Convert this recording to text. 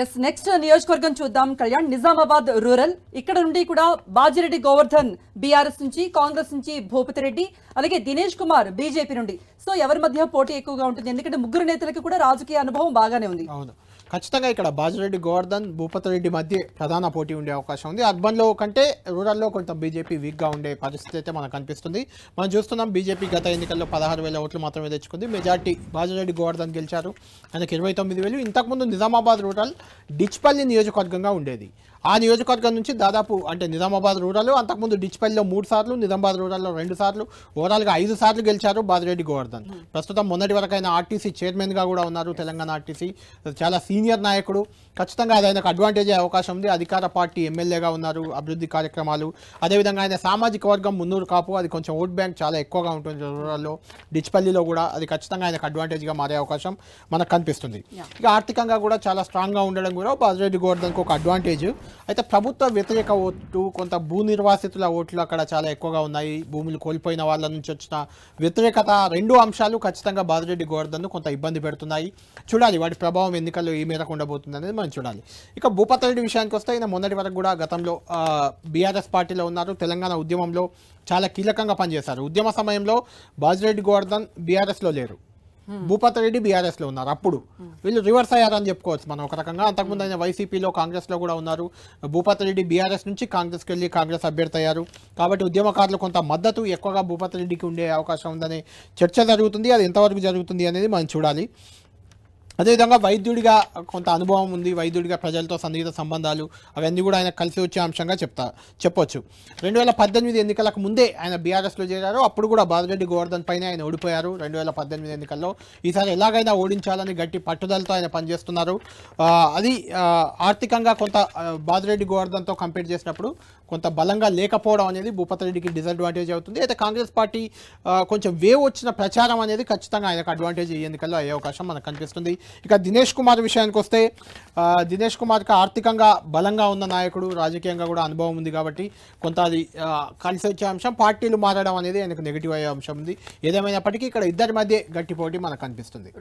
yes next నియోజకవర్గం చూద్దాం Kalyan Nizamabad rural ఇక్కడ నుండి కూడా బాజిరెడ్డి గోవర్ధన్ బీఆర్ఎస్ నుంచి కాంగ్రెస్ నుంచి భూపతి రెడ్డి అలాగే దినేష్ కుమార్ బీజేపీ నుండి సో ఎవరి మధ్య పోటీ ఎక్కువగా ఉంటుంది ఎందుకంటే ముగ్గురు నేతలకు కూడా రాజకీయ అనుభవం బాగానే ఉంది ఖచ్చితంగా ఇక్కడ బాజరెడ్డి గోవర్ధన్ భూపత్ రెడ్డి మధ్య ప్రధాన పోటీ ఉండే అవకాశం ఉంది అర్బన్లో కంటే రూరల్లో కొంత బీజేపీ వీక్గా ఉండే పరిస్థితి అయితే మనకు కనిపిస్తుంది మనం చూస్తున్నాం బీజేపీ గత ఎన్నికల్లో పదహారు వేల ఓట్లు మాత్రమే తెచ్చుకుంది మెజార్టీ బాజరెడ్డి గోవర్ధన్ గెలిచారు ఆయనకు ఇరవై తొమ్మిది వేలు ఇంతకుముందు నిజామాబాద్ రూరల్ డిచ్పల్లి నియోజకవర్గంగా ఉండేది ఆ నియోజకవర్గం నుంచి దాదాపు అంటే నిజామాబాద్ రూరల్ అంతకుముందు డిచ్పల్లిలో మూడు సార్లు నిజామాబాద్ రూరల్లో రెండు సార్లు ఓవరాల్గా ఐదు సార్లు గెలిచారు బాజరెడ్డి గోవర్ధన్ ప్రస్తుతం మొన్నటి వరకైనా ఆర్టీసీ చైర్మన్గా కూడా ఉన్నారు తెలంగాణ ఆర్టీసీ చాలా సీనియర్ సీనియర్ నాయకుడు ఖచ్చితంగా అది ఆయనకు అడ్వాంటేజ్ అయ్యే అవకాశం ఉంది అధికార పార్టీ ఎమ్మెల్యేగా ఉన్నారు అభివృద్ధి కార్యక్రమాలు అదేవిధంగా ఆయన సామాజిక వర్గం మున్నూరు కాపు అది కొంచెం ఓట్ బ్యాంక్ చాలా ఎక్కువగా ఉంటుంది రూరల్లో డిచ్పల్లిలో కూడా అది ఖచ్చితంగా ఆయనకు అడ్వాంటేజ్గా మారే అవకాశం మనకు కనిపిస్తుంది ఇక ఆర్థికంగా కూడా చాలా స్ట్రాంగ్గా ఉండడం కూడా బాజిరెడ్డి గోవర్ధన్కి ఒక అడ్వాంటేజ్ అయితే ప్రభుత్వ వ్యతిరేక ఓటు కొంత భూ నిర్వాసితుల ఓట్లు అక్కడ చాలా ఎక్కువగా ఉన్నాయి భూములు కోల్పోయిన వాళ్ళ నుంచి వచ్చిన వ్యతిరేకత రెండు అంశాలు ఖచ్చితంగా బాజిరెడ్డి గోవర్ధన్ను కొంత ఇబ్బంది పెడుతున్నాయి చూడాలి వాటి ప్రభావం ఎన్నికల్లో ఏమి మేరకు ఉండబోతుంది అనేది మనం చూడాలి ఇక భూపత్ రెడ్డి విషయానికి వస్తే ఆయన మొన్నటి వరకు కూడా గతంలో బీఆర్ఎస్ పార్టీలో ఉన్నారు తెలంగాణ ఉద్యమంలో చాలా కీలకంగా పనిచేశారు ఉద్యమ సమయంలో బాజిరెడ్డి గోవర్ధన్ బీఆర్ఎస్లో లేరు భూపత్ రెడ్డి బీఆర్ఎస్లో ఉన్నారు అప్పుడు వీళ్ళు రివర్స్ అయ్యారని చెప్పుకోవచ్చు మనం ఒక రకంగా అంతకుముందు ఆయన వైసీపీలో కాంగ్రెస్లో కూడా ఉన్నారు భూపత్ రెడ్డి బీఆర్ఎస్ నుంచి కాంగ్రెస్కి వెళ్ళి కాంగ్రెస్ అభ్యర్థి అయ్యారు కాబట్టి ఉద్యమకారులు కొంత మద్దతు ఎక్కువగా భూపత్ రెడ్డికి ఉండే అవకాశం ఉందనే చర్చ జరుగుతుంది అది ఎంతవరకు జరుగుతుంది అనేది మనం చూడాలి అదేవిధంగా వైద్యుడిగా కొంత అనుభవం ఉంది వైద్యుడిగా ప్రజలతో సన్నిహిత సంబంధాలు అవన్నీ కూడా ఆయన కలిసి వచ్చే అంశంగా చెప్తా చెప్పొచ్చు రెండు వేల పద్దెనిమిది ఎన్నికలకు ముందే ఆయన బీఆర్ఎస్లో చేరారు అప్పుడు కూడా బాలరెడ్డి గోవర్ధన్ పైన ఆయన ఓడిపోయారు రెండు వేల పద్దెనిమిది ఎన్నికల్లో ఈసారి ఎలాగైనా ఓడించాలని గట్టి పట్టుదలతో ఆయన పనిచేస్తున్నారు అది ఆర్థికంగా కొంత బాలరెడ్డి గోవర్ధన్తో కంపేర్ చేసినప్పుడు కొంత బలంగా లేకపోవడం అనేది భూపతిరెడ్డికి డిసడ్వాంటేజ్ అవుతుంది అయితే కాంగ్రెస్ పార్టీ కొంచెం వేవ్ వచ్చిన ప్రచారం అనేది ఖచ్చితంగా ఆయనకు అడ్వాంటేజ్ ఎన్నికల్లో అయ్యే అవకాశం మనకు కనిపిస్తుంది ఇక దినేష్ కుమార్ విషయానికి వస్తే దినేష్ కుమార్కి ఆర్థికంగా బలంగా ఉన్న నాయకుడు రాజకీయంగా కూడా అనుభవం ఉంది కాబట్టి కొంత అది కలిసి వచ్చే అంశం పార్టీలు మారడం అనేది ఆయనకు నెగిటివ్ అయ్యే అంశం ఉంది ఏదేమైనప్పటికీ ఇక్కడ ఇద్దరి మధ్య గట్టిపోటీ మనకు కనిపిస్తుంది